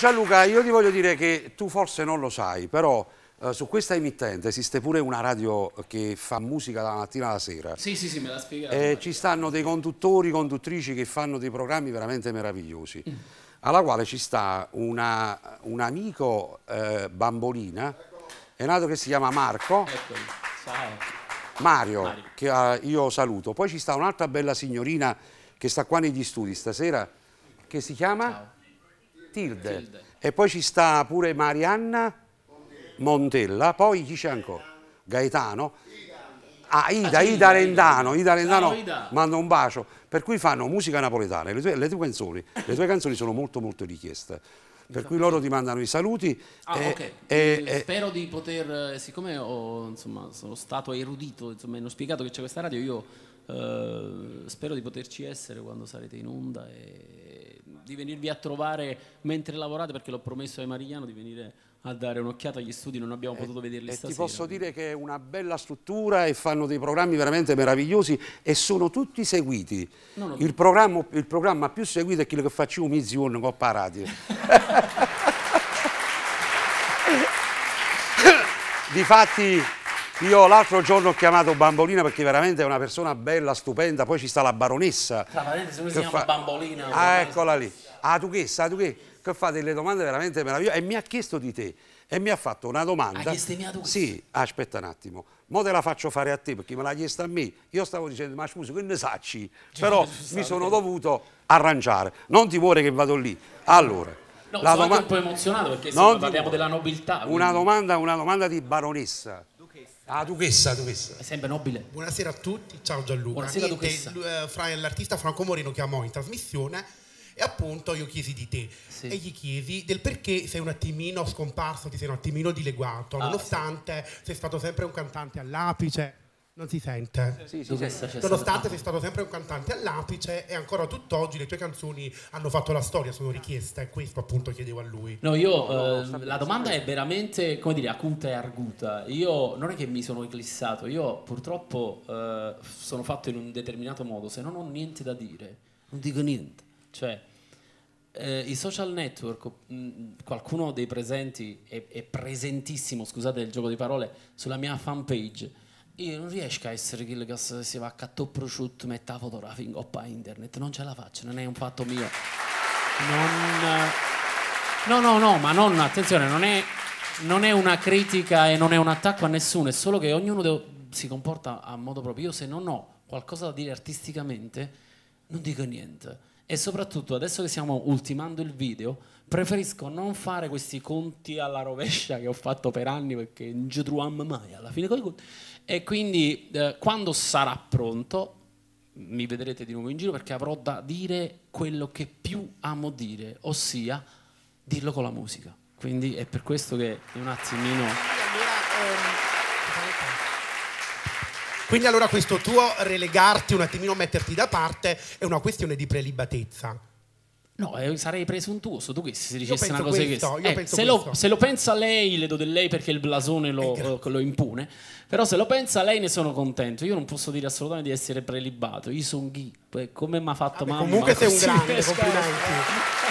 Gianluca, io ti voglio dire che tu forse non lo sai, però eh, su questa emittente esiste pure una radio che fa musica dalla mattina alla sera. Sì, sì, sì, me l'ha spiegato. Eh, ci stanno dei conduttori, conduttrici che fanno dei programmi veramente meravigliosi, mm. alla quale ci sta una, un amico eh, bambolina, è nato che si chiama Marco. Ecco, Mario, Mario, che ah, io saluto. Poi ci sta un'altra bella signorina che sta qua negli studi stasera, che si chiama... Ciao. Tilde. Tilde. E poi ci sta pure Marianna Montella, poi chi c'è ancora? Gaetano. Ah, ah Ida, Ida Rendano, Ida Rendano manda un bacio. Per cui fanno musica napoletana, le tue, le tue canzoni, le tue canzoni sono molto molto richieste per cui loro ti mandano i saluti. Ah, e, okay. e, e, spero di poter, eh, siccome ho, insomma, sono stato erudito, insomma, hanno spiegato che c'è questa radio, io eh, spero di poterci essere quando sarete in onda. E di venirvi a trovare mentre lavorate, perché l'ho promesso ai Marigliano di venire a dare un'occhiata agli studi, non abbiamo eh, potuto vederli e stasera. Ti posso dire che è una bella struttura e fanno dei programmi veramente meravigliosi e sono tutti seguiti. No, no, il, programma, il, programma, più seguito è quello che facciamo Mizion con Parati. Difatti io l'altro giorno ho chiamato Bambolina perché veramente è una persona bella, stupenda, poi ci sta la baronessa. La parentesi, come si chiama fa... Bambolina? Ah, eccola lì. Ah, tu che, sa tu che, che fa delle domande veramente meravigliose e mi ha chiesto di te e mi ha fatto una domanda. Ha chiesto mia tu? Sì, aspetta un attimo. Mo te la faccio fare a te perché me l'ha chiesta a me. Io stavo dicendo, ma scusa, che ne sacci? Cioè, Però mi sono dovuto arrangiare. Non ti vuole che vado lì. Allora. No, la sono doma- un po' emozionato perché parliamo della nobiltà. Una domanda, una domanda di baronessa Ah, duchessa, duchessa. È sempre nobile. Buonasera a tutti, ciao Gianluca. Buonasera Niente, duchessa. L- eh, l'artista Franco Moreno chiamò in trasmissione e appunto io chiesi di te sì. e gli chiesi del perché sei un attimino scomparso, ti sei un attimino dileguato, ah, nonostante sì. sei stato sempre un cantante all'apice. Non si sente. Sì, sì, sì, Nonostante sei stato sempre un cantante all'apice e ancora tutt'oggi le tue canzoni hanno fatto la storia, sono richieste, e questo appunto chiedevo a lui. No, io eh, la domanda è veramente, come dire, acuta e arguta. Io non è che mi sono eclissato, io purtroppo eh, sono fatto in un determinato modo, se non ho niente da dire, non dico niente. Cioè, eh, I social network, mh, mm, qualcuno dei presenti è, è presentissimo, scusate il gioco di parole, sulla mia fanpage io non riesco a essere quello che si va a cattò prosciutto mette la fotografia in coppa a internet, non ce la faccio, non è un fatto mio. Non, no, no, no, ma non, attenzione, non è, non è, una critica e non è un attacco a nessuno, è solo che ognuno de- si comporta a modo proprio. Io se non ho qualcosa da dire artisticamente, non dico niente e soprattutto adesso che stiamo ultimando il video preferisco non fare questi conti alla rovescia che ho fatto per anni perché non ci troviamo mai alla fine con i conti e quindi eh, quando sarà pronto mi vedrete di nuovo in giro perché avrò da dire quello che più amo dire ossia dirlo con la musica quindi è per questo che un attimino allora, ehm... Quindi allora questo tuo relegarti un attimino, metterti da parte, è una questione di prelibatezza. No, eh, sarei presuntuoso tu che se dicessi una cosa questo, che... Eh, se, lo, se, lo, pensa lei, le do del lei perché il blasone ecco. lo, lo, impune, però se lo pensa lei ne sono contento, io non posso dire assolutamente di essere prelibato, io sono ghi, come mi ha fatto ah, mamma. Comunque sei un grande, complimenti.